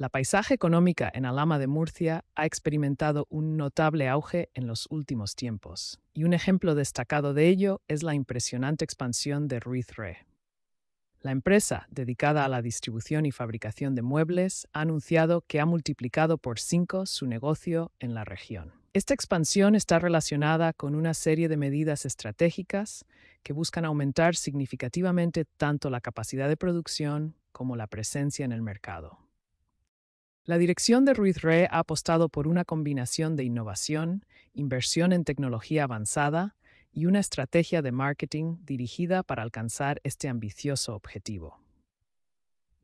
La paisaje económica en Alhama de Murcia ha experimentado un notable auge en los últimos tiempos, y un ejemplo destacado de ello es la impresionante expansión de Ruiz Re. La empresa, dedicada a la distribución y fabricación de muebles, ha anunciado que ha multiplicado por cinco su negocio en la región. Esta expansión está relacionada con una serie de medidas estratégicas que buscan aumentar significativamente tanto la capacidad de producción como la presencia en el mercado. La dirección de Ruiz Re ha apostado por una combinación de innovación, inversión en tecnología avanzada y una estrategia de marketing dirigida para alcanzar este ambicioso objetivo.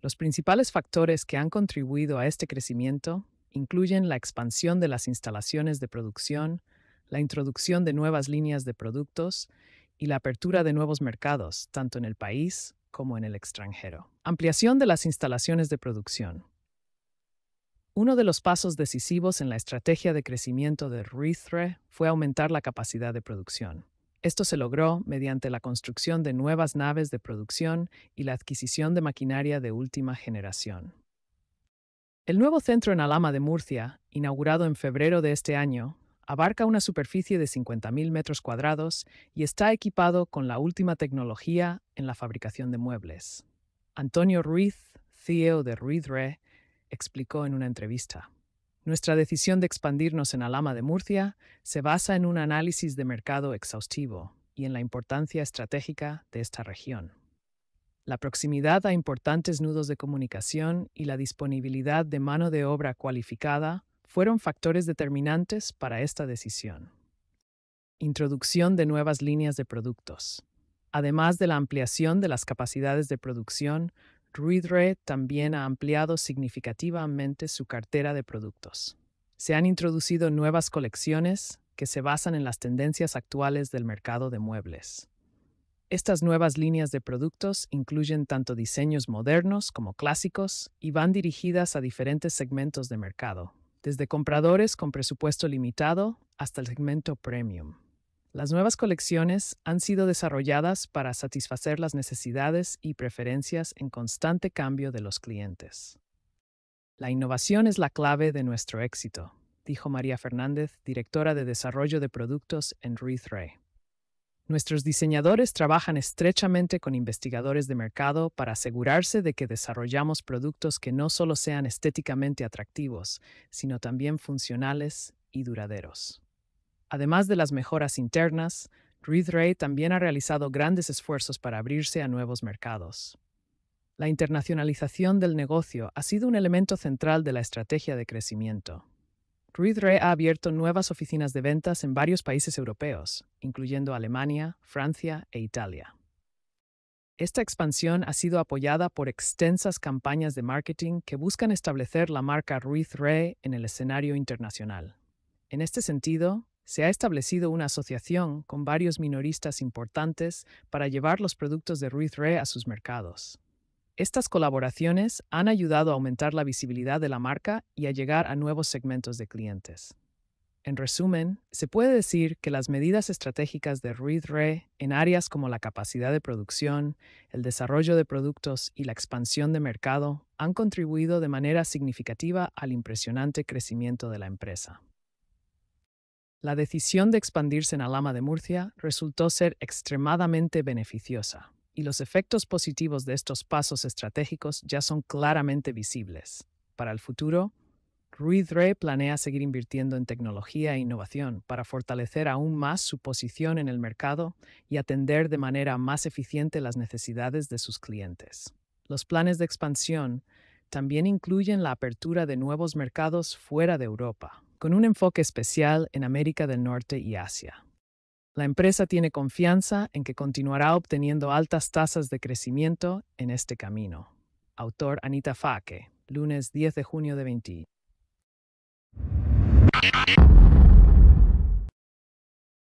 Los principales factores que han contribuido a este crecimiento incluyen la expansión de las instalaciones de producción, la introducción de nuevas líneas de productos y la apertura de nuevos mercados, tanto en el país como en el extranjero. Ampliación de las instalaciones de producción. Uno de los pasos decisivos en la estrategia de crecimiento de Ruizre fue aumentar la capacidad de producción. Esto se logró mediante la construcción de nuevas naves de producción y la adquisición de maquinaria de última generación. El nuevo centro en Alama de Murcia, inaugurado en febrero de este año, abarca una superficie de 50.000 metros cuadrados y está equipado con la última tecnología en la fabricación de muebles. Antonio Ruiz, CEO de Ruidre, explicó en una entrevista. Nuestra decisión de expandirnos en Alama de Murcia se basa en un análisis de mercado exhaustivo y en la importancia estratégica de esta región. La proximidad a importantes nudos de comunicación y la disponibilidad de mano de obra cualificada fueron factores determinantes para esta decisión. Introducción de nuevas líneas de productos. Además de la ampliación de las capacidades de producción, Readre también ha ampliado significativamente su cartera de productos. Se han introducido nuevas colecciones que se basan en las tendencias actuales del mercado de muebles. Estas nuevas líneas de productos incluyen tanto diseños modernos como clásicos y van dirigidas a diferentes segmentos de mercado, desde compradores con presupuesto limitado hasta el segmento premium. Las nuevas colecciones han sido desarrolladas para satisfacer las necesidades y preferencias en constante cambio de los clientes. La innovación es la clave de nuestro éxito, dijo María Fernández, directora de Desarrollo de Productos en Ruth Nuestros diseñadores trabajan estrechamente con investigadores de mercado para asegurarse de que desarrollamos productos que no solo sean estéticamente atractivos, sino también funcionales y duraderos. Además de las mejoras internas, Reed también ha realizado grandes esfuerzos para abrirse a nuevos mercados. La internacionalización del negocio ha sido un elemento central de la estrategia de crecimiento. Reed ha abierto nuevas oficinas de ventas en varios países europeos, incluyendo Alemania, Francia e Italia. Esta expansión ha sido apoyada por extensas campañas de marketing que buscan establecer la marca Ruiz en el escenario internacional. En este sentido, se ha establecido una asociación con varios minoristas importantes para llevar los productos de Ruiz Re a sus mercados. Estas colaboraciones han ayudado a aumentar la visibilidad de la marca y a llegar a nuevos segmentos de clientes. En resumen, se puede decir que las medidas estratégicas de Ruiz Re en áreas como la capacidad de producción, el desarrollo de productos y la expansión de mercado han contribuido de manera significativa al impresionante crecimiento de la empresa. La decisión de expandirse en Alama de Murcia resultó ser extremadamente beneficiosa, y los efectos positivos de estos pasos estratégicos ya son claramente visibles. Para el futuro, Ruiz planea seguir invirtiendo en tecnología e innovación para fortalecer aún más su posición en el mercado y atender de manera más eficiente las necesidades de sus clientes. Los planes de expansión también incluyen la apertura de nuevos mercados fuera de Europa, con un enfoque especial en América del Norte y Asia. La empresa tiene confianza en que continuará obteniendo altas tasas de crecimiento en este camino. Autor Anita Faque, lunes 10 de junio de 2020.